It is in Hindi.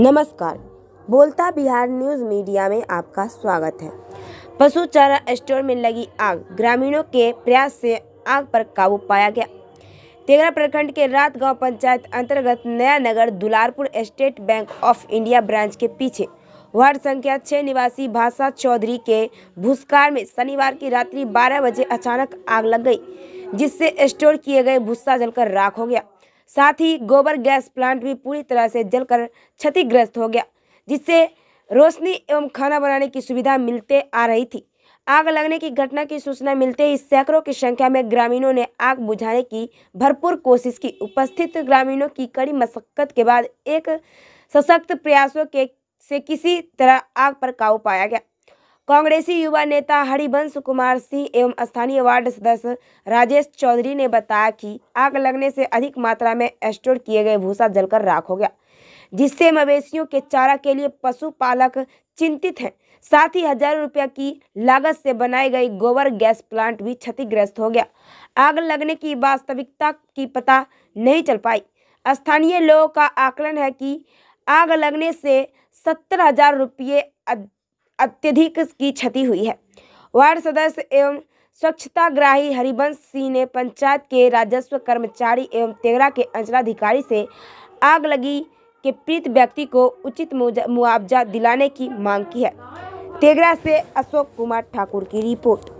नमस्कार बोलता बिहार न्यूज मीडिया में आपका स्वागत है पशु चारा स्टोर में लगी आग ग्रामीणों के प्रयास से आग पर काबू पाया गया तेगरा प्रखंड के रात गांव पंचायत अंतर्गत नया नगर Dularpur State Bank of India branch के पीछे वार्ड संख्या छः निवासी भाषा चौधरी के भूस्कार में शनिवार की रात्रि 12 बजे अचानक आग लग गई जिससे स्टोर किए गए भूसा जलकर राख हो गया साथ ही गोबर गैस प्लांट भी पूरी तरह से जलकर क्षतिग्रस्त हो गया जिससे रोशनी एवं खाना बनाने की सुविधा मिलते आ रही थी आग लगने की घटना की सूचना मिलते ही सैकड़ों की संख्या में ग्रामीणों ने आग बुझाने की भरपूर कोशिश की उपस्थित ग्रामीणों की कड़ी मशक्कत के बाद एक सशक्त प्रयासों के से किसी तरह आग पर काबू पाया गया कांग्रेसी युवा नेता हरिवंश कुमार सिंह एवं स्थानीय वार्ड सदस्य राजेश चौधरी ने बताया कि आग लगने से अधिक मात्रा में स्टोर किए गए भूसा जलकर राख हो गया जिससे मवेशियों के चारा के लिए पशुपालक चिंतित हैं साथ ही हजारों रुपये की लागत से बनाई गई गोबर गैस प्लांट भी क्षतिग्रस्त हो गया आग लगने की वास्तविकता की पता नहीं चल पाई स्थानीय लोगों का आकलन है कि आग लगने से सत्तर हजार रुपये अत्यधिक की क्षति हुई है वार्ड सदस्य एवं स्वच्छताग्राही हरिवंश सिंह ने पंचायत के राजस्व कर्मचारी एवं तेगरा के अंचलाधिकारी से आग लगी के पीड़ित व्यक्ति को उचित मुआवजा दिलाने की मांग की है तेगरा से अशोक कुमार ठाकुर की रिपोर्ट